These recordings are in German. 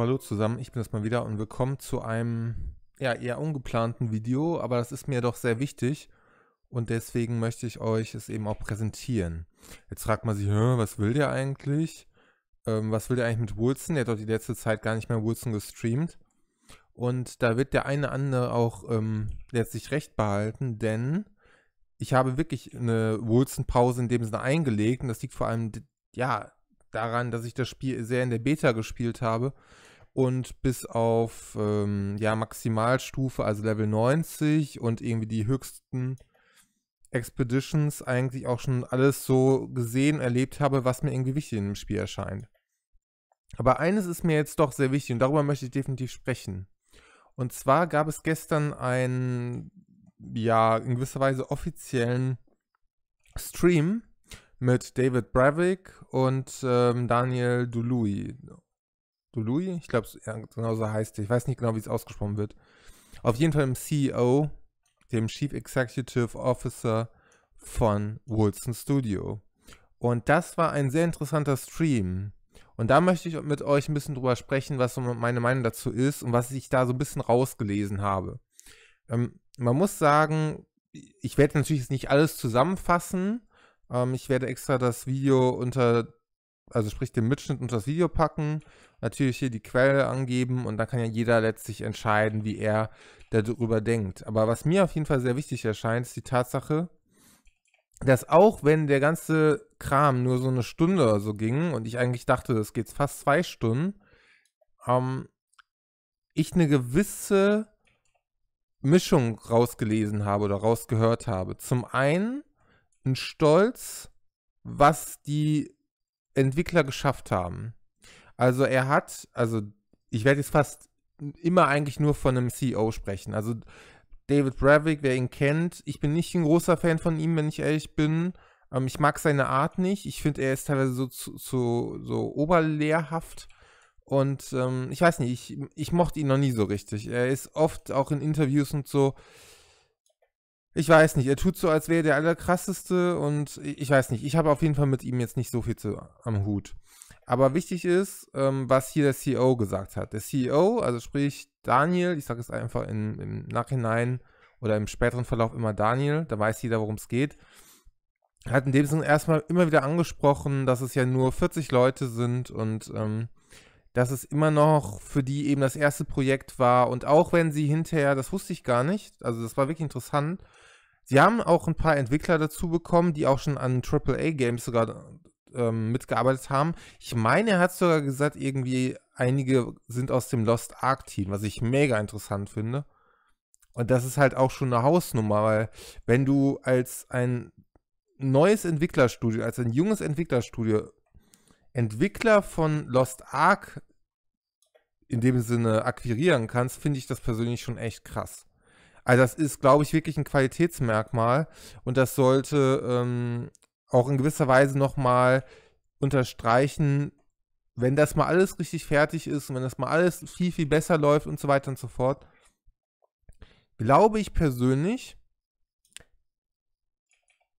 hallo zusammen, ich bin das mal wieder und willkommen zu einem ja, eher ungeplanten Video, aber das ist mir doch sehr wichtig und deswegen möchte ich euch es eben auch präsentieren. Jetzt fragt man sich, was will der eigentlich? Ähm, was will der eigentlich mit Wilson? Der hat doch die letzte Zeit gar nicht mehr Wilson gestreamt. Und da wird der eine andere auch ähm, letztlich recht behalten, denn ich habe wirklich eine Wilson-Pause in dem Sinne eingelegt und das liegt vor allem ja, daran, dass ich das Spiel sehr in der Beta gespielt habe und bis auf ähm, ja, Maximalstufe, also Level 90 und irgendwie die höchsten Expeditions eigentlich auch schon alles so gesehen, erlebt habe, was mir irgendwie wichtig in dem Spiel erscheint. Aber eines ist mir jetzt doch sehr wichtig und darüber möchte ich definitiv sprechen. Und zwar gab es gestern einen, ja, in gewisser Weise offiziellen Stream mit David Bravik und ähm, Daniel Dului. Louis, Ich glaube, ja, genau so heißt er. Ich weiß nicht genau, wie es ausgesprochen wird. Auf jeden Fall im CEO, dem Chief Executive Officer von Wilson Studio. Und das war ein sehr interessanter Stream. Und da möchte ich mit euch ein bisschen drüber sprechen, was so meine Meinung dazu ist und was ich da so ein bisschen rausgelesen habe. Ähm, man muss sagen, ich werde natürlich jetzt nicht alles zusammenfassen. Ähm, ich werde extra das Video unter, also sprich den Mitschnitt unter das Video packen natürlich hier die Quelle angeben und dann kann ja jeder letztlich entscheiden, wie er darüber denkt. Aber was mir auf jeden Fall sehr wichtig erscheint, ist die Tatsache, dass auch wenn der ganze Kram nur so eine Stunde oder so ging und ich eigentlich dachte, das geht fast zwei Stunden, ähm, ich eine gewisse Mischung rausgelesen habe oder rausgehört habe. Zum einen ein Stolz, was die Entwickler geschafft haben. Also er hat, also ich werde jetzt fast immer eigentlich nur von einem CEO sprechen. Also David Bravik, wer ihn kennt, ich bin nicht ein großer Fan von ihm, wenn ich ehrlich bin. Ähm, ich mag seine Art nicht. Ich finde, er ist teilweise so, so, so oberlehrhaft. Und ähm, ich weiß nicht, ich, ich mochte ihn noch nie so richtig. Er ist oft auch in Interviews und so. Ich weiß nicht, er tut so, als wäre er der allerkrasseste und ich weiß nicht. Ich habe auf jeden Fall mit ihm jetzt nicht so viel zu, am Hut. Aber wichtig ist, ähm, was hier der CEO gesagt hat. Der CEO, also sprich Daniel, ich sage es einfach in, im Nachhinein oder im späteren Verlauf immer Daniel, da weiß jeder, worum es geht, hat in dem Sinne erstmal immer wieder angesprochen, dass es ja nur 40 Leute sind und ähm, dass es immer noch für die eben das erste Projekt war. Und auch wenn sie hinterher, das wusste ich gar nicht, also das war wirklich interessant, sie haben auch ein paar Entwickler dazu bekommen, die auch schon an AAA-Games sogar ähm, mitgearbeitet haben. Ich meine, er hat sogar gesagt, irgendwie einige sind aus dem Lost Ark Team, was ich mega interessant finde. Und das ist halt auch schon eine Hausnummer, weil wenn du als ein neues Entwicklerstudio, als ein junges Entwicklerstudio Entwickler von Lost Ark in dem Sinne akquirieren kannst, finde ich das persönlich schon echt krass. Also das ist, glaube ich, wirklich ein Qualitätsmerkmal und das sollte ähm, auch in gewisser Weise nochmal unterstreichen, wenn das mal alles richtig fertig ist und wenn das mal alles viel, viel besser läuft und so weiter und so fort, glaube ich persönlich,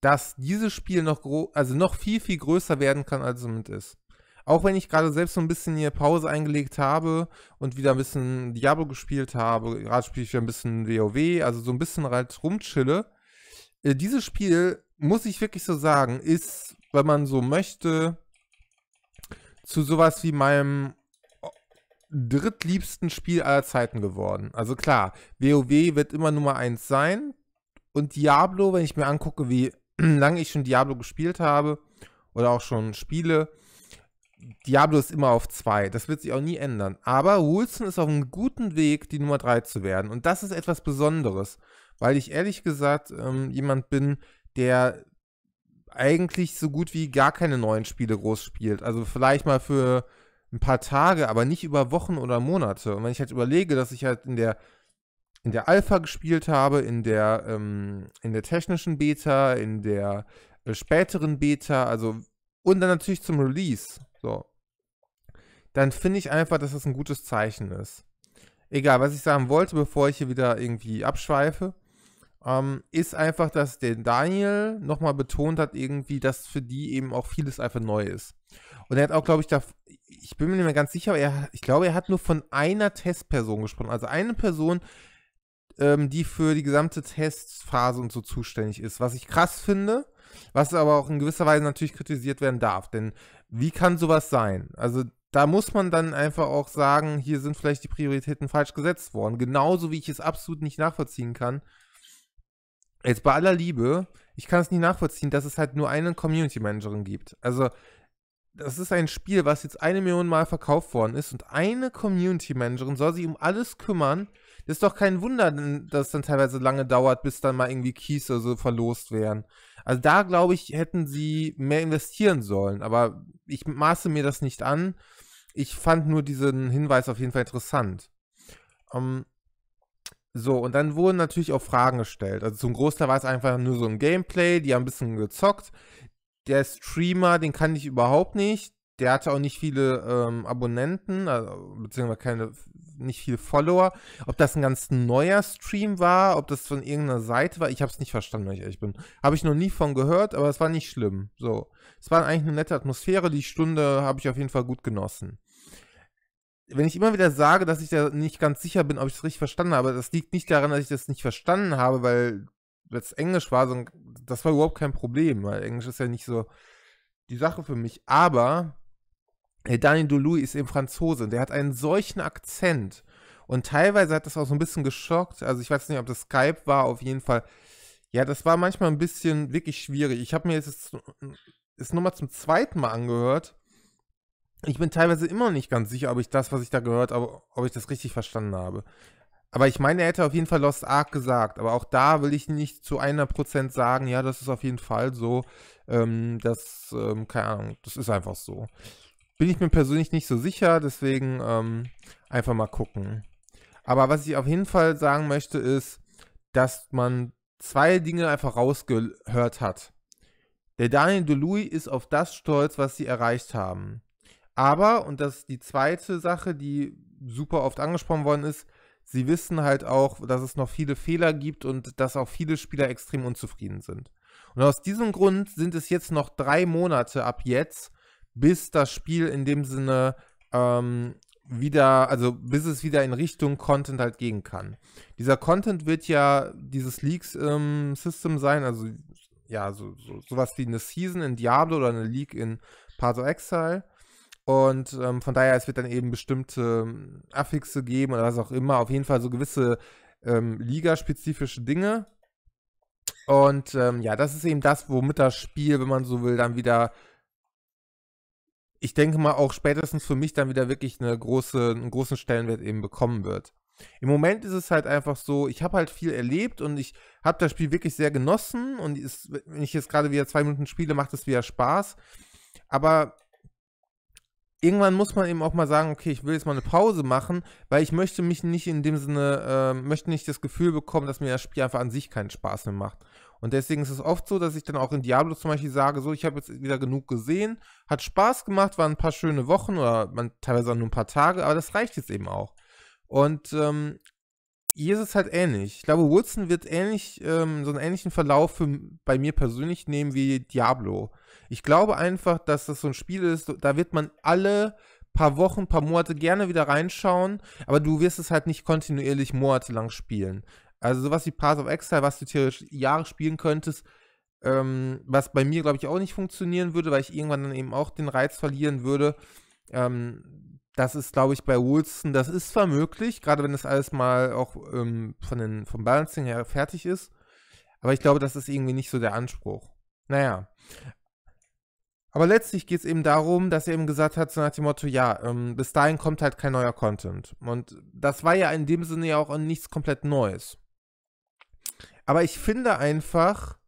dass dieses Spiel noch, also noch viel, viel größer werden kann, als es mit ist. Auch wenn ich gerade selbst so ein bisschen hier Pause eingelegt habe und wieder ein bisschen Diablo gespielt habe, gerade spiele ich wieder ein bisschen WoW, also so ein bisschen halt rumchille, äh, dieses Spiel, muss ich wirklich so sagen, ist, wenn man so möchte, zu sowas wie meinem äh, drittliebsten Spiel aller Zeiten geworden. Also klar, WoW wird immer Nummer 1 sein. Und Diablo, wenn ich mir angucke, wie lange ich schon Diablo gespielt habe oder auch schon spiele, Diablo ist immer auf 2. Das wird sich auch nie ändern. Aber Wilson ist auf einem guten Weg, die Nummer 3 zu werden. Und das ist etwas Besonderes weil ich ehrlich gesagt ähm, jemand bin, der eigentlich so gut wie gar keine neuen Spiele groß spielt. Also vielleicht mal für ein paar Tage, aber nicht über Wochen oder Monate. Und wenn ich halt überlege, dass ich halt in der in der Alpha gespielt habe, in der ähm, in der technischen Beta, in der äh, späteren Beta, also und dann natürlich zum Release, so, dann finde ich einfach, dass das ein gutes Zeichen ist. Egal, was ich sagen wollte, bevor ich hier wieder irgendwie abschweife ähm, ist einfach, dass der Daniel nochmal betont hat, irgendwie, dass für die eben auch vieles einfach neu ist. Und er hat auch, glaube ich, da, ich bin mir nicht mehr ganz sicher, aber er, ich glaube, er hat nur von einer Testperson gesprochen. Also eine Person, ähm, die für die gesamte Testphase und so zuständig ist. Was ich krass finde, was aber auch in gewisser Weise natürlich kritisiert werden darf. Denn wie kann sowas sein? Also da muss man dann einfach auch sagen, hier sind vielleicht die Prioritäten falsch gesetzt worden. Genauso wie ich es absolut nicht nachvollziehen kann, jetzt bei aller Liebe, ich kann es nicht nachvollziehen, dass es halt nur eine Community Managerin gibt. Also, das ist ein Spiel, was jetzt eine Million Mal verkauft worden ist und eine Community Managerin soll sich um alles kümmern. Das ist doch kein Wunder, dass es dann teilweise lange dauert, bis dann mal irgendwie Keys oder so verlost werden. Also da glaube ich, hätten sie mehr investieren sollen, aber ich maße mir das nicht an. Ich fand nur diesen Hinweis auf jeden Fall interessant. Ähm, so, und dann wurden natürlich auch Fragen gestellt. Also zum Großteil war es einfach nur so ein Gameplay, die haben ein bisschen gezockt. Der Streamer, den kannte ich überhaupt nicht. Der hatte auch nicht viele ähm, Abonnenten, also, beziehungsweise keine, nicht viele Follower. Ob das ein ganz neuer Stream war, ob das von irgendeiner Seite war, ich habe es nicht verstanden, wenn ich ehrlich bin. Habe ich noch nie von gehört, aber es war nicht schlimm. So, es war eigentlich eine nette Atmosphäre. Die Stunde habe ich auf jeden Fall gut genossen wenn ich immer wieder sage, dass ich da nicht ganz sicher bin, ob ich es richtig verstanden habe, das liegt nicht daran, dass ich das nicht verstanden habe, weil das Englisch war, so ein, das war überhaupt kein Problem, weil Englisch ist ja nicht so die Sache für mich. Aber Daniel Dolui ist eben Franzose und der hat einen solchen Akzent. Und teilweise hat das auch so ein bisschen geschockt. Also ich weiß nicht, ob das Skype war, auf jeden Fall. Ja, das war manchmal ein bisschen wirklich schwierig. Ich habe mir jetzt das, das nochmal zum zweiten Mal angehört ich bin teilweise immer nicht ganz sicher, ob ich das, was ich da gehört habe, ob ich das richtig verstanden habe. Aber ich meine, er hätte auf jeden Fall Lost Ark gesagt. Aber auch da will ich nicht zu 100% sagen, ja, das ist auf jeden Fall so. Ähm, das, ähm, keine Ahnung, das ist einfach so. Bin ich mir persönlich nicht so sicher, deswegen ähm, einfach mal gucken. Aber was ich auf jeden Fall sagen möchte, ist, dass man zwei Dinge einfach rausgehört hat. Der Daniel DeLuis ist auf das stolz, was sie erreicht haben. Aber, und das ist die zweite Sache, die super oft angesprochen worden ist, sie wissen halt auch, dass es noch viele Fehler gibt und dass auch viele Spieler extrem unzufrieden sind. Und aus diesem Grund sind es jetzt noch drei Monate ab jetzt, bis das Spiel in dem Sinne ähm, wieder, also bis es wieder in Richtung Content halt gehen kann. Dieser Content wird ja dieses Leaks-System ähm, sein, also ja, so, so, sowas wie eine Season in Diablo oder eine League in Path of Exile. Und ähm, von daher, es wird dann eben bestimmte ähm, Affixe geben oder was auch immer. Auf jeden Fall so gewisse ähm, ligaspezifische Dinge. Und ähm, ja, das ist eben das, womit das Spiel, wenn man so will, dann wieder, ich denke mal, auch spätestens für mich dann wieder wirklich eine große, einen großen Stellenwert eben bekommen wird. Im Moment ist es halt einfach so, ich habe halt viel erlebt und ich habe das Spiel wirklich sehr genossen und ist, wenn ich jetzt gerade wieder zwei Minuten spiele, macht es wieder Spaß. Aber irgendwann muss man eben auch mal sagen, okay, ich will jetzt mal eine Pause machen, weil ich möchte mich nicht in dem Sinne, äh, möchte nicht das Gefühl bekommen, dass mir das Spiel einfach an sich keinen Spaß mehr macht. Und deswegen ist es oft so, dass ich dann auch in Diablo zum Beispiel sage, so, ich habe jetzt wieder genug gesehen, hat Spaß gemacht, waren ein paar schöne Wochen oder man, teilweise auch nur ein paar Tage, aber das reicht jetzt eben auch. Und ähm, hier ist es halt ähnlich. Ich glaube, Wilson wird ähnlich, ähm, so einen ähnlichen Verlauf für, bei mir persönlich nehmen wie Diablo. Ich glaube einfach, dass das so ein Spiel ist, da wird man alle paar Wochen, paar Monate gerne wieder reinschauen, aber du wirst es halt nicht kontinuierlich monatelang spielen. Also sowas wie Path of Exile, was du theoretisch Jahre spielen könntest, ähm, was bei mir, glaube ich, auch nicht funktionieren würde, weil ich irgendwann dann eben auch den Reiz verlieren würde. Ähm, das ist, glaube ich, bei Woolston, das ist zwar möglich, gerade wenn das alles mal auch ähm, von den, vom Balancing her fertig ist, aber ich glaube, das ist irgendwie nicht so der Anspruch. Naja, aber letztlich geht es eben darum, dass er eben gesagt hat, so nach dem Motto, ja, ähm, bis dahin kommt halt kein neuer Content. Und das war ja in dem Sinne ja auch nichts komplett Neues. Aber ich finde einfach,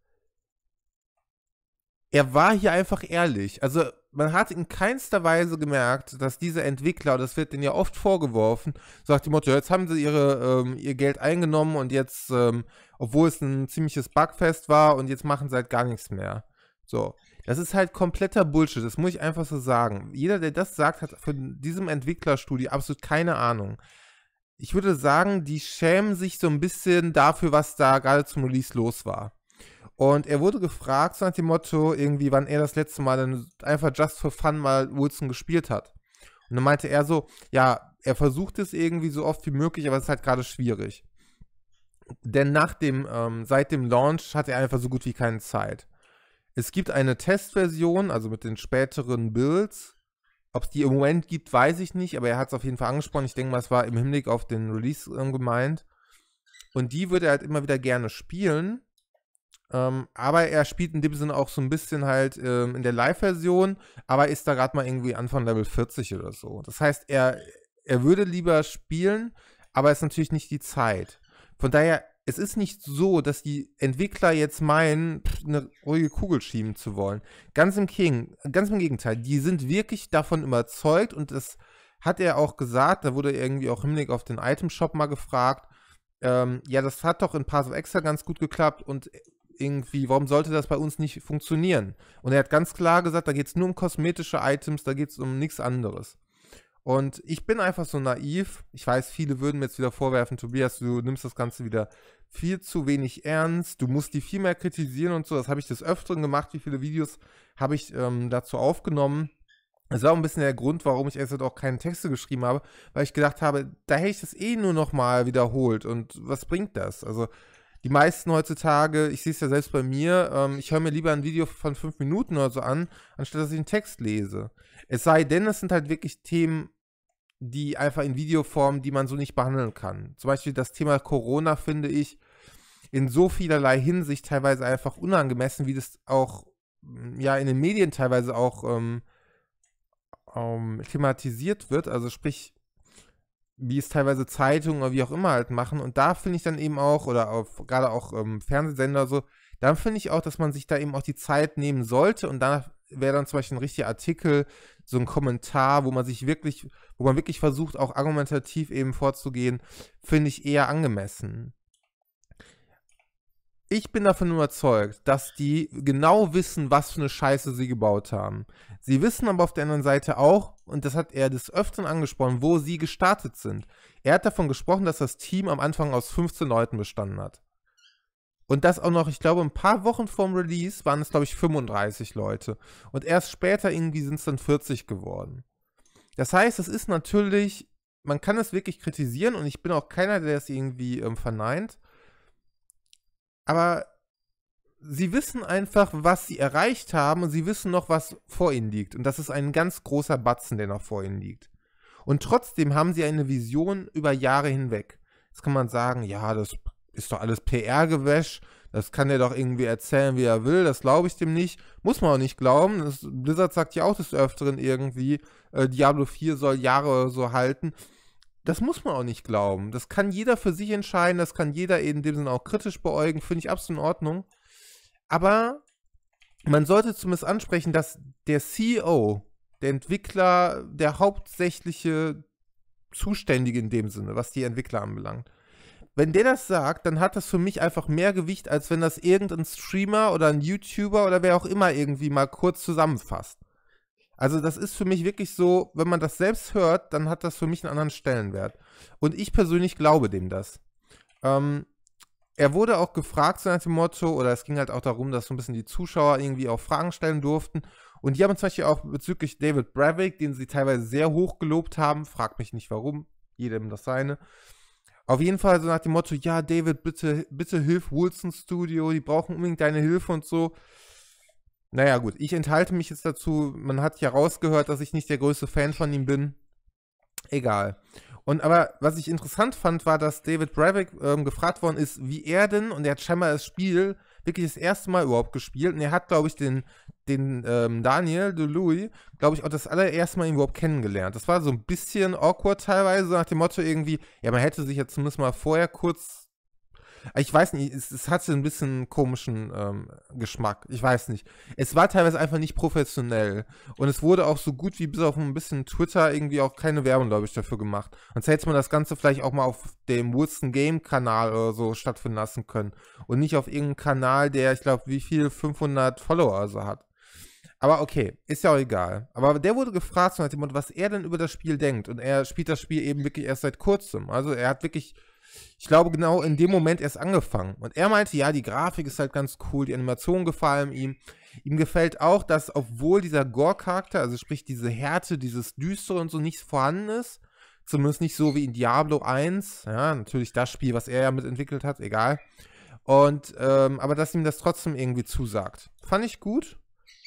er war hier einfach ehrlich. Also man hat in keinster Weise gemerkt, dass diese Entwickler, das wird denen ja oft vorgeworfen, so nach dem Motto, jetzt haben sie ihre, ähm, ihr Geld eingenommen und jetzt, ähm, obwohl es ein ziemliches Bugfest war und jetzt machen sie halt gar nichts mehr. So. Das ist halt kompletter Bullshit, das muss ich einfach so sagen. Jeder, der das sagt, hat von diesem Entwicklerstudio absolut keine Ahnung. Ich würde sagen, die schämen sich so ein bisschen dafür, was da gerade zum Release los war. Und er wurde gefragt, so nach dem Motto, irgendwie, wann er das letzte Mal dann einfach just for fun mal Wilson gespielt hat. Und dann meinte er so, ja, er versucht es irgendwie so oft wie möglich, aber es ist halt gerade schwierig. Denn nach dem, ähm, seit dem Launch hat er einfach so gut wie keine Zeit. Es gibt eine Testversion, also mit den späteren Builds. Ob es die im Moment gibt, weiß ich nicht, aber er hat es auf jeden Fall angesprochen. Ich denke mal, es war im Hinblick auf den Release ähm, gemeint. Und die würde er halt immer wieder gerne spielen. Ähm, aber er spielt in dem Sinne auch so ein bisschen halt ähm, in der Live-Version, aber ist da gerade mal irgendwie Anfang Level 40 oder so. Das heißt, er, er würde lieber spielen, aber ist natürlich nicht die Zeit. Von daher es ist nicht so, dass die Entwickler jetzt meinen, eine ruhige Kugel schieben zu wollen. Ganz im, King, ganz im Gegenteil, die sind wirklich davon überzeugt und das hat er auch gesagt, da wurde irgendwie auch im Hinblick auf den Itemshop mal gefragt, ähm, ja, das hat doch in Pass of Extra ganz gut geklappt und irgendwie, warum sollte das bei uns nicht funktionieren? Und er hat ganz klar gesagt, da geht es nur um kosmetische Items, da geht es um nichts anderes. Und ich bin einfach so naiv. Ich weiß, viele würden mir jetzt wieder vorwerfen, Tobias, du nimmst das Ganze wieder viel zu wenig ernst. Du musst die viel mehr kritisieren und so. Das habe ich des Öfteren gemacht. Wie viele Videos habe ich ähm, dazu aufgenommen? Das war auch ein bisschen der Grund, warum ich erst auch keine Texte geschrieben habe, weil ich gedacht habe, da hätte ich das eh nur nochmal wiederholt und was bringt das? Also die meisten heutzutage, ich sehe es ja selbst bei mir, ähm, ich höre mir lieber ein Video von fünf Minuten oder so an, anstatt dass ich einen Text lese. Es sei denn, es sind halt wirklich Themen, die einfach in Videoform, die man so nicht behandeln kann. Zum Beispiel das Thema Corona finde ich in so vielerlei Hinsicht teilweise einfach unangemessen, wie das auch hm, ja in den Medien teilweise auch ähm, ähm, thematisiert wird. Also sprich, wie es teilweise Zeitungen oder wie auch immer halt machen. Und da finde ich dann eben auch, oder auf, gerade auch ähm, Fernsehsender so, dann finde ich auch, dass man sich da eben auch die Zeit nehmen sollte und danach wäre dann zum Beispiel ein richtiger Artikel, so ein Kommentar, wo man sich wirklich, wo man wirklich versucht, auch argumentativ eben vorzugehen, finde ich eher angemessen ich bin davon überzeugt, dass die genau wissen, was für eine Scheiße sie gebaut haben. Sie wissen aber auf der anderen Seite auch, und das hat er des Öfteren angesprochen, wo sie gestartet sind. Er hat davon gesprochen, dass das Team am Anfang aus 15 Leuten bestanden hat. Und das auch noch, ich glaube, ein paar Wochen vorm Release waren es, glaube ich, 35 Leute. Und erst später irgendwie sind es dann 40 geworden. Das heißt, es ist natürlich, man kann es wirklich kritisieren und ich bin auch keiner, der es irgendwie ähm, verneint aber sie wissen einfach, was sie erreicht haben und sie wissen noch, was vor ihnen liegt. Und das ist ein ganz großer Batzen, der noch vor ihnen liegt. Und trotzdem haben sie eine Vision über Jahre hinweg. Jetzt kann man sagen, ja, das ist doch alles PR-Gewäsch, das kann er doch irgendwie erzählen, wie er will, das glaube ich dem nicht. Muss man auch nicht glauben. Das, Blizzard sagt ja auch des Öfteren irgendwie, äh, Diablo 4 soll Jahre so halten das muss man auch nicht glauben. Das kann jeder für sich entscheiden, das kann jeder in dem Sinne auch kritisch beäugen, finde ich absolut in Ordnung. Aber man sollte zumindest ansprechen, dass der CEO, der Entwickler, der hauptsächliche Zuständige in dem Sinne, was die Entwickler anbelangt, wenn der das sagt, dann hat das für mich einfach mehr Gewicht, als wenn das irgendein Streamer oder ein YouTuber oder wer auch immer irgendwie mal kurz zusammenfasst. Also das ist für mich wirklich so, wenn man das selbst hört, dann hat das für mich einen anderen Stellenwert. Und ich persönlich glaube dem das. Ähm, er wurde auch gefragt, so nach dem Motto, oder es ging halt auch darum, dass so ein bisschen die Zuschauer irgendwie auch Fragen stellen durften. Und die haben zum Beispiel auch bezüglich David Bravik, den sie teilweise sehr hoch gelobt haben, fragt mich nicht warum, jedem das seine. Auf jeden Fall so nach dem Motto, ja, David, bitte, bitte hilf Wilson Studio, die brauchen unbedingt deine Hilfe und so. Naja, gut, ich enthalte mich jetzt dazu. Man hat ja rausgehört, dass ich nicht der größte Fan von ihm bin. Egal. Und aber was ich interessant fand, war, dass David Bravik ähm, gefragt worden ist, wie er denn, und er hat scheinbar das Spiel wirklich das erste Mal überhaupt gespielt. Und er hat, glaube ich, den, den ähm, Daniel DeLuis, glaube ich, auch das allererste Mal überhaupt kennengelernt. Das war so ein bisschen awkward teilweise, nach dem Motto irgendwie, ja, man hätte sich ja zumindest mal vorher kurz ich weiß nicht, es, es hatte ein bisschen komischen ähm, Geschmack. Ich weiß nicht. Es war teilweise einfach nicht professionell. Und es wurde auch so gut wie bis auf ein bisschen Twitter irgendwie auch keine Werbung, glaube ich, dafür gemacht. Sonst hätte man das Ganze vielleicht auch mal auf dem Wilson Game Kanal oder so stattfinden lassen können. Und nicht auf irgendeinem Kanal, der, ich glaube, wie viel 500 Follower so hat. Aber okay, ist ja auch egal. Aber der wurde gefragt, was er denn über das Spiel denkt. Und er spielt das Spiel eben wirklich erst seit kurzem. Also er hat wirklich ich glaube, genau in dem Moment erst angefangen. Und er meinte, ja, die Grafik ist halt ganz cool, die Animationen gefallen ihm. Ihm gefällt auch, dass, obwohl dieser Gore-Charakter, also sprich diese Härte, dieses Düstere und so nicht vorhanden ist, zumindest nicht so wie in Diablo 1, ja, natürlich das Spiel, was er ja mitentwickelt hat, egal. Und, ähm, aber dass ihm das trotzdem irgendwie zusagt. Fand ich gut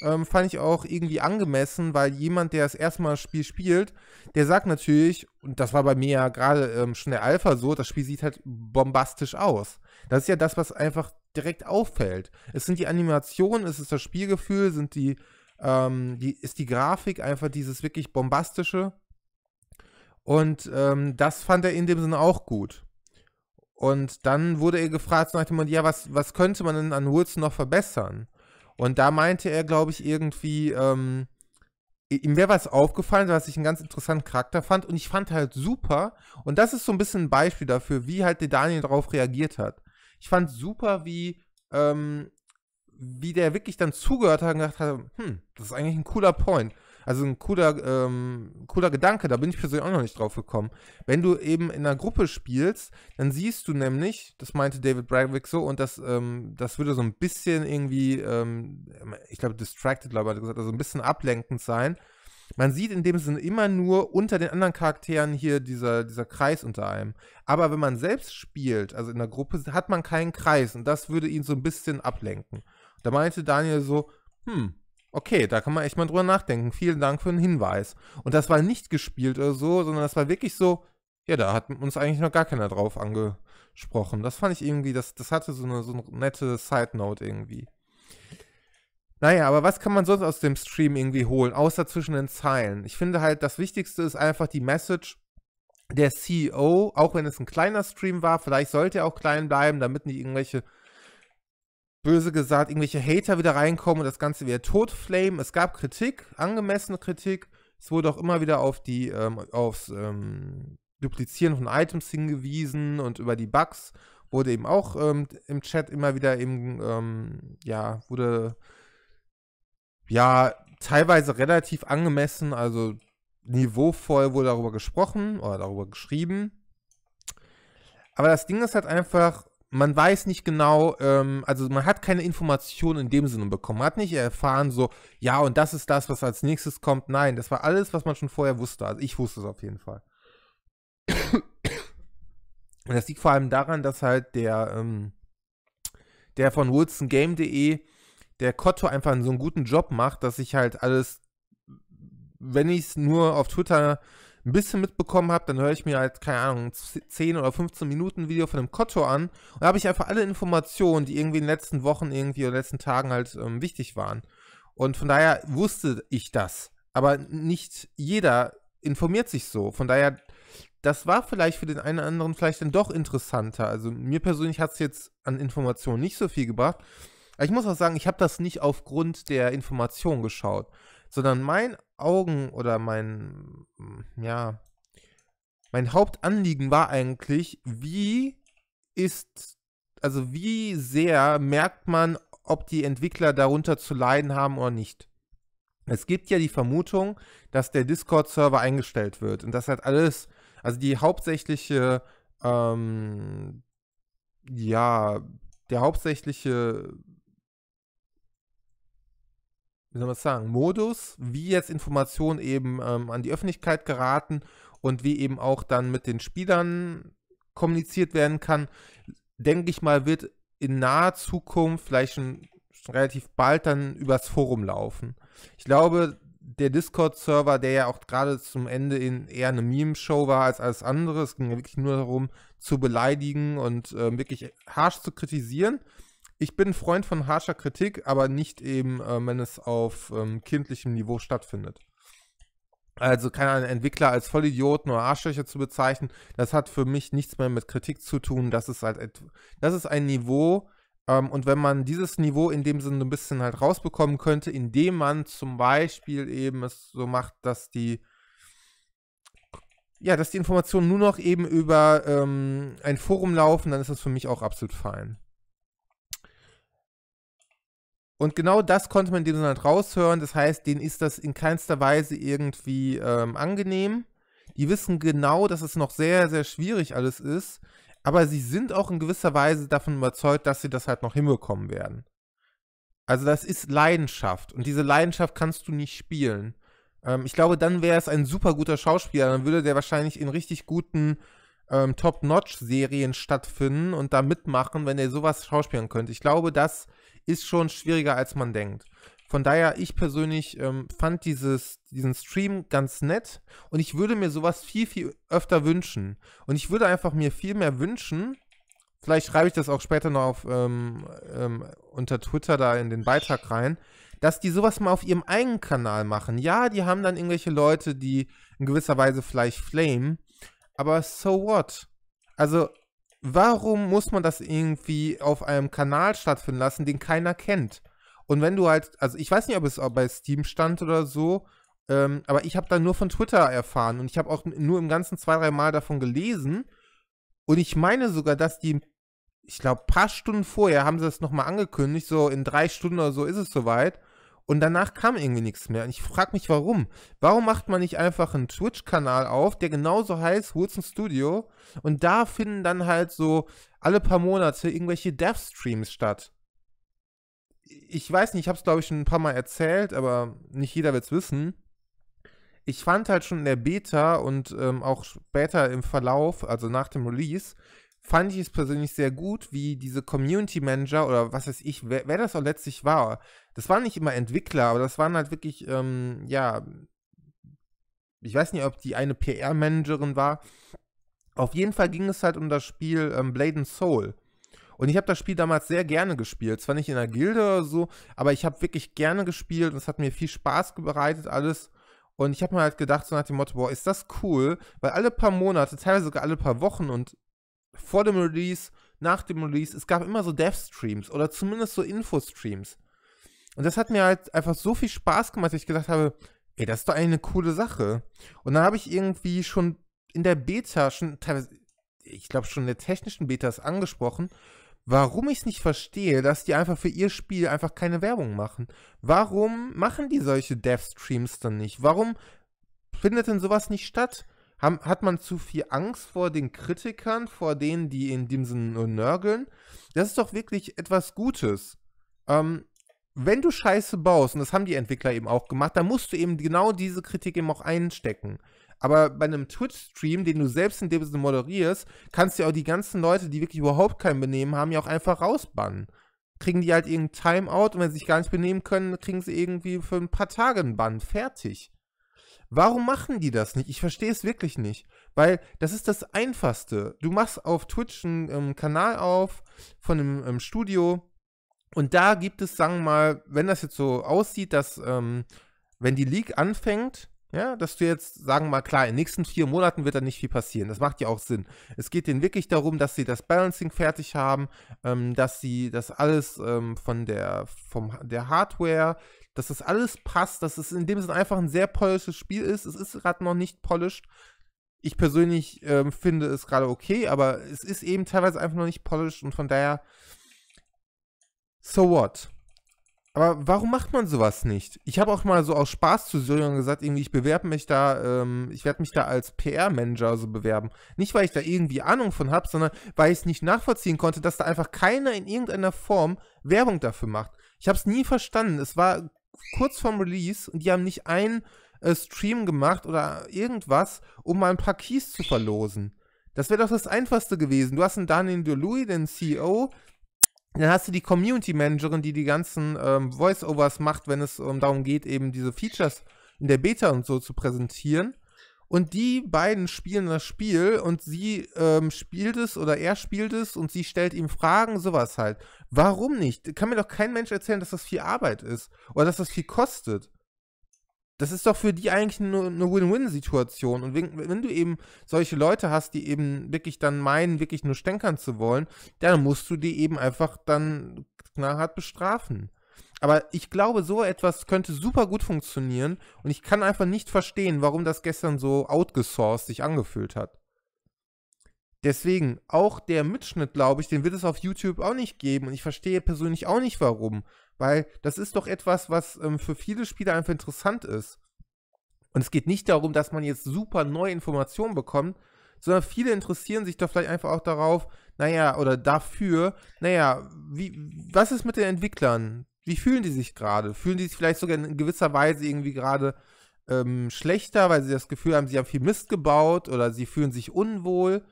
ähm, fand ich auch irgendwie angemessen, weil jemand, der das erste Mal das Spiel spielt, der sagt natürlich, und das war bei mir ja gerade ähm, schon der Alpha so, das Spiel sieht halt bombastisch aus. Das ist ja das, was einfach direkt auffällt. Es sind die Animationen, es ist das Spielgefühl, sind die, ähm, die ist die Grafik einfach dieses wirklich bombastische. Und ähm, das fand er in dem Sinne auch gut. Und dann wurde er gefragt, so nach dem Mund, ja, was, was könnte man denn an Wilson noch verbessern? Und da meinte er, glaube ich, irgendwie, ähm, ihm wäre was aufgefallen, was ich einen ganz interessanten Charakter fand. Und ich fand halt super, und das ist so ein bisschen ein Beispiel dafür, wie halt der Daniel darauf reagiert hat. Ich fand super, wie, ähm, wie der wirklich dann zugehört hat und gedacht hat, hm, das ist eigentlich ein cooler Point. Also ein cooler, ähm, cooler Gedanke, da bin ich persönlich auch noch nicht drauf gekommen. Wenn du eben in einer Gruppe spielst, dann siehst du nämlich, das meinte David Bradwick so, und das, ähm, das würde so ein bisschen irgendwie, ähm, ich glaube, distracted, glaube ich, hat gesagt, also ein bisschen ablenkend sein. Man sieht in dem Sinne immer nur unter den anderen Charakteren hier dieser, dieser Kreis unter einem. Aber wenn man selbst spielt, also in der Gruppe, hat man keinen Kreis und das würde ihn so ein bisschen ablenken. Da meinte Daniel so, hm, Okay, da kann man echt mal drüber nachdenken. Vielen Dank für den Hinweis. Und das war nicht gespielt oder so, sondern das war wirklich so, ja, da hat uns eigentlich noch gar keiner drauf angesprochen. Das fand ich irgendwie, das, das hatte so eine, so eine nette Side-Note irgendwie. Naja, aber was kann man sonst aus dem Stream irgendwie holen, außer zwischen den Zeilen? Ich finde halt, das Wichtigste ist einfach die Message der CEO, auch wenn es ein kleiner Stream war. Vielleicht sollte er auch klein bleiben, damit nicht irgendwelche böse gesagt, irgendwelche Hater wieder reinkommen und das Ganze wieder totflamen. Es gab Kritik, angemessene Kritik. Es wurde auch immer wieder auf die, ähm, aufs ähm, Duplizieren von Items hingewiesen und über die Bugs wurde eben auch ähm, im Chat immer wieder eben, ähm, ja, wurde ja teilweise relativ angemessen, also niveauvoll wurde darüber gesprochen oder darüber geschrieben. Aber das Ding ist halt einfach, man weiß nicht genau, ähm, also man hat keine Informationen in dem Sinne bekommen. Man hat nicht erfahren, so, ja, und das ist das, was als nächstes kommt. Nein, das war alles, was man schon vorher wusste. Also ich wusste es auf jeden Fall. Und das liegt vor allem daran, dass halt der, ähm, der von wilsongame.de, der Kotto einfach so einen guten Job macht, dass ich halt alles, wenn ich es nur auf Twitter ein bisschen mitbekommen habe, dann höre ich mir halt, keine Ahnung, 10 oder 15 Minuten Video von dem Kotto an und da habe ich einfach alle Informationen, die irgendwie in den letzten Wochen irgendwie oder in den letzten Tagen halt ähm, wichtig waren. Und von daher wusste ich das. Aber nicht jeder informiert sich so. Von daher, das war vielleicht für den einen oder anderen vielleicht dann doch interessanter. Also mir persönlich hat es jetzt an Informationen nicht so viel gebracht. Aber ich muss auch sagen, ich habe das nicht aufgrund der Information geschaut, sondern mein Augen oder mein, ja, mein Hauptanliegen war eigentlich, wie ist, also wie sehr merkt man, ob die Entwickler darunter zu leiden haben oder nicht. Es gibt ja die Vermutung, dass der Discord-Server eingestellt wird und das hat alles, also die hauptsächliche, ähm, ja, der hauptsächliche wie soll man sagen, Modus, wie jetzt Informationen eben ähm, an die Öffentlichkeit geraten und wie eben auch dann mit den Spielern kommuniziert werden kann, denke ich mal, wird in naher Zukunft vielleicht schon, relativ bald dann übers Forum laufen. Ich glaube, der Discord-Server, der ja auch gerade zum Ende in eher eine Meme-Show war als alles andere, es ging ja wirklich nur darum, zu beleidigen und äh, wirklich harsch zu kritisieren ich bin Freund von harscher Kritik, aber nicht eben, äh, wenn es auf ähm, kindlichem Niveau stattfindet. Also keine Entwickler als Vollidioten oder Arschlöcher zu bezeichnen, das hat für mich nichts mehr mit Kritik zu tun. Das ist halt, das ist ein Niveau, ähm, und wenn man dieses Niveau in dem Sinne ein bisschen halt rausbekommen könnte, indem man zum Beispiel eben es so macht, dass die ja, dass die Informationen nur noch eben über ähm, ein Forum laufen, dann ist das für mich auch absolut fein. Und genau das konnte man in dem Sinne halt raushören. Das heißt, denen ist das in keinster Weise irgendwie ähm, angenehm. Die wissen genau, dass es noch sehr, sehr schwierig alles ist. Aber sie sind auch in gewisser Weise davon überzeugt, dass sie das halt noch hinbekommen werden. Also das ist Leidenschaft. Und diese Leidenschaft kannst du nicht spielen. Ähm, ich glaube, dann wäre es ein super guter Schauspieler. Dann würde der wahrscheinlich in richtig guten ähm, Top-Notch-Serien stattfinden und da mitmachen, wenn er sowas schauspielen könnte. Ich glaube, dass ist schon schwieriger, als man denkt. Von daher, ich persönlich ähm, fand dieses, diesen Stream ganz nett und ich würde mir sowas viel, viel öfter wünschen. Und ich würde einfach mir viel mehr wünschen, vielleicht schreibe ich das auch später noch auf, ähm, ähm, unter Twitter da in den Beitrag rein, dass die sowas mal auf ihrem eigenen Kanal machen. Ja, die haben dann irgendwelche Leute, die in gewisser Weise vielleicht flamen, aber so what? Also Warum muss man das irgendwie auf einem Kanal stattfinden lassen, den keiner kennt? Und wenn du halt, also ich weiß nicht, ob es auch bei Steam stand oder so, ähm, aber ich habe da nur von Twitter erfahren und ich habe auch nur im ganzen zwei, drei Mal davon gelesen. Und ich meine sogar, dass die, ich glaube, paar Stunden vorher haben sie das nochmal angekündigt, so in drei Stunden oder so ist es soweit. Und danach kam irgendwie nichts mehr. Und ich frage mich, warum? Warum macht man nicht einfach einen Twitch-Kanal auf, der genauso heißt, Wilson Studio? Und da finden dann halt so alle paar Monate irgendwelche Dev-Streams statt. Ich weiß nicht, ich habe es, glaube ich, schon ein paar Mal erzählt, aber nicht jeder wird es wissen. Ich fand halt schon in der Beta und ähm, auch später im Verlauf, also nach dem Release, fand ich es persönlich sehr gut, wie diese Community Manager oder was weiß ich, wer, wer das auch letztlich war. Das waren nicht immer Entwickler, aber das waren halt wirklich, ähm, ja, ich weiß nicht, ob die eine PR-Managerin war. Auf jeden Fall ging es halt um das Spiel ähm, Blade and Soul. Und ich habe das Spiel damals sehr gerne gespielt. Zwar nicht in der Gilde oder so, aber ich habe wirklich gerne gespielt und es hat mir viel Spaß bereitet, alles. Und ich habe mir halt gedacht, so nach dem Motto, boah, ist das cool, weil alle paar Monate, teilweise sogar alle paar Wochen und vor dem Release, nach dem Release. Es gab immer so Dev-Streams oder zumindest so Info-Streams. Und das hat mir halt einfach so viel Spaß gemacht, dass ich gedacht habe, ey, das ist doch eine coole Sache. Und dann habe ich irgendwie schon in der Beta, schon teilweise, ich glaube schon in der technischen Beta ist angesprochen, warum ich es nicht verstehe, dass die einfach für ihr Spiel einfach keine Werbung machen. Warum machen die solche Dev-Streams dann nicht? Warum findet denn sowas nicht statt? Haben, hat man zu viel Angst vor den Kritikern, vor denen, die in dem Sinne nur nörgeln? Das ist doch wirklich etwas Gutes. Ähm, wenn du Scheiße baust, und das haben die Entwickler eben auch gemacht, dann musst du eben genau diese Kritik eben auch einstecken. Aber bei einem Twitch-Stream, den du selbst in dem Sinne moderierst, kannst du ja auch die ganzen Leute, die wirklich überhaupt kein Benehmen haben, ja auch einfach rausbannen. Kriegen die halt irgendeinen Timeout und wenn sie sich gar nicht benehmen können, kriegen sie irgendwie für ein paar Tage einen Bann. Fertig. Warum machen die das nicht? Ich verstehe es wirklich nicht. Weil das ist das Einfachste. Du machst auf Twitch einen ähm, Kanal auf von einem ähm, Studio und da gibt es, sagen wir mal, wenn das jetzt so aussieht, dass ähm, wenn die League anfängt, ja, dass du jetzt, sagen wir mal, klar, in den nächsten vier Monaten wird da nicht viel passieren. Das macht ja auch Sinn. Es geht denen wirklich darum, dass sie das Balancing fertig haben, ähm, dass sie das alles ähm, von der, vom, der Hardware, dass das alles passt, dass es in dem Sinne einfach ein sehr polishes Spiel ist. Es ist gerade noch nicht polished. Ich persönlich ähm, finde es gerade okay, aber es ist eben teilweise einfach noch nicht polished und von daher, so what? Aber warum macht man sowas nicht? Ich habe auch mal so aus Spaß zu Syrien gesagt, irgendwie, ich bewerbe mich da, ähm, ich werde mich da als PR-Manager so bewerben. Nicht, weil ich da irgendwie Ahnung von habe, sondern weil ich es nicht nachvollziehen konnte, dass da einfach keiner in irgendeiner Form Werbung dafür macht. Ich habe es nie verstanden. Es war kurz vorm Release und die haben nicht einen äh, Stream gemacht oder irgendwas, um mal ein paar Keys zu verlosen. Das wäre doch das Einfachste gewesen. Du hast einen Daniel DeLui, den CEO, dann hast du die Community Managerin, die die ganzen ähm, Voiceovers macht, wenn es ähm, darum geht, eben diese Features in der Beta und so zu präsentieren. Und die beiden spielen das Spiel und sie ähm, spielt es oder er spielt es und sie stellt ihm Fragen, sowas halt. Warum nicht? Kann mir doch kein Mensch erzählen, dass das viel Arbeit ist oder dass das viel kostet. Das ist doch für die eigentlich eine, eine Win-Win-Situation. Und wenn, wenn, du eben solche Leute hast, die eben wirklich dann meinen, wirklich nur stänkern zu wollen, dann musst du die eben einfach dann knallhart bestrafen. Aber ich glaube, so etwas könnte super gut funktionieren und ich kann einfach nicht verstehen, warum das gestern so outgesourced sich angefühlt hat. Deswegen, auch der Mitschnitt, glaube ich, den wird es auf YouTube auch nicht geben und ich verstehe persönlich auch nicht warum, weil das ist doch etwas, was ähm, für viele Spieler einfach interessant ist. Und es geht nicht darum, dass man jetzt super neue Informationen bekommt, sondern viele interessieren sich doch vielleicht einfach auch darauf, naja, oder dafür, naja, wie, was ist mit den Entwicklern? Wie fühlen die sich gerade? Fühlen die sich vielleicht sogar in gewisser Weise irgendwie gerade ähm, schlechter, weil sie das Gefühl haben, sie haben viel Mist gebaut oder sie fühlen sich unwohl?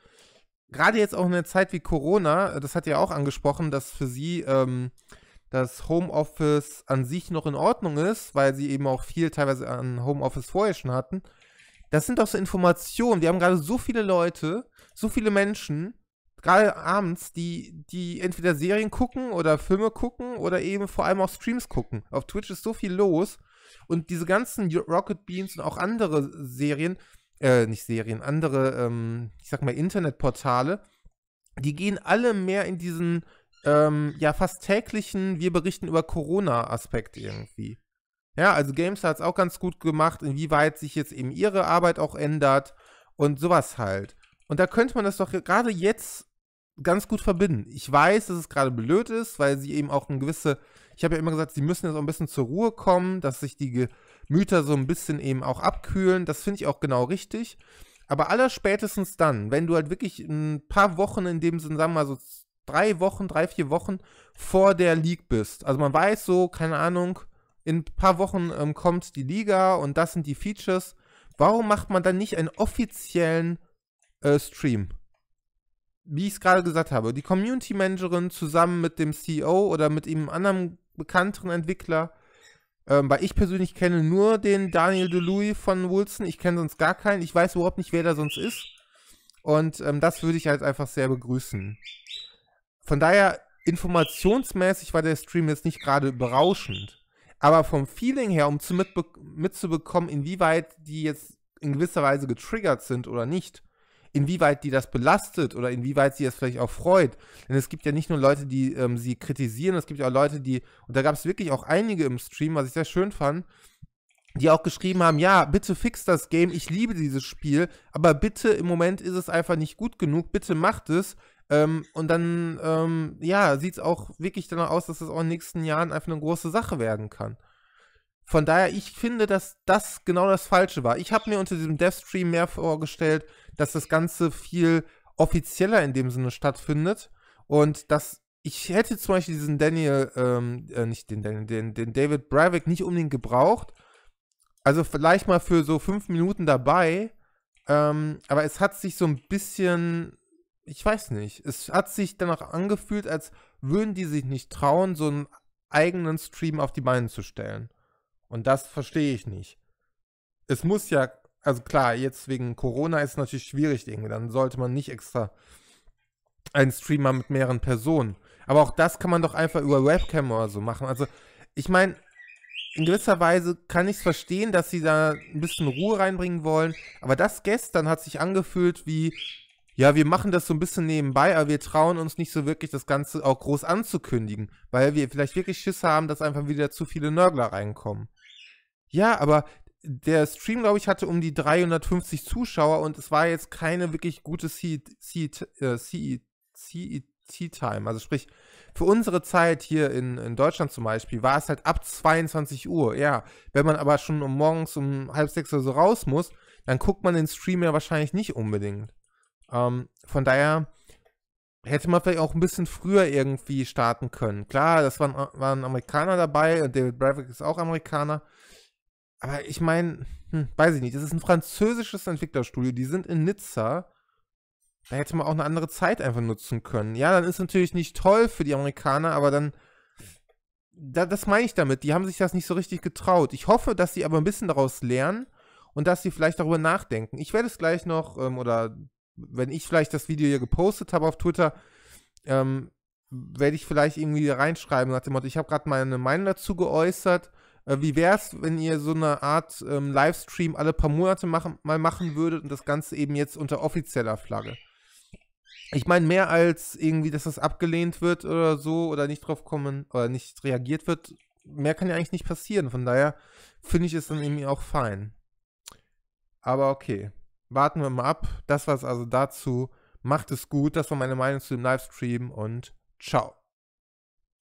Gerade jetzt auch in einer Zeit wie Corona, das hat ja auch angesprochen, dass für sie ähm, das Homeoffice an sich noch in Ordnung ist, weil sie eben auch viel teilweise an Homeoffice vorher schon hatten. Das sind doch so Informationen. Wir haben gerade so viele Leute, so viele Menschen, gerade abends, die, die entweder Serien gucken oder Filme gucken oder eben vor allem auch Streams gucken. Auf Twitch ist so viel los und diese ganzen Rocket Beans und auch andere Serien, äh, nicht Serien, andere, ähm, ich sag mal, Internetportale, die gehen alle mehr in diesen, ähm, ja, fast täglichen, wir berichten über Corona-Aspekt irgendwie. Ja, also Games hat es auch ganz gut gemacht, inwieweit sich jetzt eben ihre Arbeit auch ändert und sowas halt. Und da könnte man das doch gerade jetzt ganz gut verbinden. Ich weiß, dass es gerade blöd ist, weil sie eben auch eine gewisse, ich habe ja immer gesagt, sie müssen jetzt auch ein bisschen zur Ruhe kommen, dass sich die Gemüter so ein bisschen eben auch abkühlen. Das finde ich auch genau richtig. Aber aller spätestens dann, wenn du halt wirklich ein paar Wochen in dem Sinn, sagen wir mal so drei Wochen, drei, vier Wochen vor der League bist. Also man weiß so, keine Ahnung, in ein paar Wochen ähm, kommt die Liga und das sind die Features. Warum macht man dann nicht einen offiziellen äh, Stream? wie ich es gerade gesagt habe, die Community Managerin zusammen mit dem CEO oder mit einem anderen bekannteren Entwickler, ähm, weil ich persönlich kenne nur den Daniel DeLuy von Wilson, ich kenne sonst gar keinen, ich weiß überhaupt nicht, wer da sonst ist. Und ähm, das würde ich halt einfach sehr begrüßen. Von daher, informationsmäßig war der Stream jetzt nicht gerade berauschend. Aber vom Feeling her, um zu mitbe mitzubekommen, inwieweit die jetzt in gewisser Weise getriggert sind oder nicht, inwieweit die das belastet oder inwieweit sie das vielleicht auch freut. Denn es gibt ja nicht nur Leute, die ähm, sie kritisieren, es gibt ja auch Leute, die, und da gab es wirklich auch einige im Stream, was ich sehr schön fand, die auch geschrieben haben, ja, bitte fix das Game, ich liebe dieses Spiel, aber bitte im Moment ist es einfach nicht gut genug, bitte macht es. Ähm, und dann, ähm, ja, sieht es auch wirklich danach aus, dass es auch in den nächsten Jahren einfach eine große Sache werden kann. Von daher, ich finde, dass das genau das Falsche war. Ich habe mir unter diesem Deathstream mehr vorgestellt, dass das Ganze viel offizieller in dem Sinne stattfindet und dass ich hätte zum Beispiel diesen Daniel, ähm, äh, nicht den Daniel, den, den David Breivik nicht unbedingt gebraucht. Also vielleicht mal für so fünf Minuten dabei. Ähm, aber es hat sich so ein bisschen, ich weiß nicht, es hat sich danach angefühlt, als würden die sich nicht trauen, so einen eigenen Stream auf die Beine zu stellen. Und das verstehe ich nicht. Es muss ja, also klar, jetzt wegen Corona ist es natürlich schwierig irgendwie, dann sollte man nicht extra einen Streamer mit mehreren Personen. Aber auch das kann man doch einfach über Webcam oder so machen. Also, ich meine, in gewisser Weise kann ich es verstehen, dass sie da ein bisschen Ruhe reinbringen wollen. Aber das gestern hat sich angefühlt wie, ja, wir machen das so ein bisschen nebenbei, aber wir trauen uns nicht so wirklich, das Ganze auch groß anzukündigen, weil wir vielleicht wirklich Schiss haben, dass einfach wieder zu viele Nörgler reinkommen. Ja, aber der Stream, glaube ich, hatte um die 350 Zuschauer und es war jetzt keine wirklich gute CET-Time. Äh, also sprich, für unsere Zeit hier in, in Deutschland zum Beispiel war es halt ab 22 Uhr. Ja, wenn man aber schon morgens um halb sechs oder so raus muss, dann guckt man den Stream ja wahrscheinlich nicht unbedingt. Ähm, von daher hätte man vielleicht auch ein bisschen früher irgendwie starten können. Klar, das waren, waren Amerikaner dabei und David Bravik ist auch Amerikaner. Aber ich meine, hm, weiß ich nicht, das ist ein französisches Entwicklerstudio, die sind in Nizza. Da hätte man auch eine andere Zeit einfach nutzen können. Ja, dann ist natürlich nicht toll für die Amerikaner, aber dann. Da, das meine ich damit. Die haben sich das nicht so richtig getraut. Ich hoffe, dass sie aber ein bisschen daraus lernen und dass sie vielleicht darüber nachdenken. Ich werde es gleich noch, ähm, oder wenn ich vielleicht das Video hier gepostet habe auf Twitter, ähm, werde ich vielleicht irgendwie reinschreiben nach dem Motto, ich habe gerade meine Meinung dazu geäußert äh, wie wäre es, wenn ihr so eine Art ähm, Livestream alle paar Monate machen, mal machen würdet und das Ganze eben jetzt unter offizieller Flagge? Ich meine, mehr als irgendwie, dass das abgelehnt wird oder so oder nicht drauf kommen oder nicht reagiert wird, mehr kann ja eigentlich nicht passieren. Von daher finde ich es dann irgendwie auch fein. Aber okay, warten wir mal ab. Das war es also dazu. Macht es gut. Das war meine Meinung zu dem Livestream und ciao.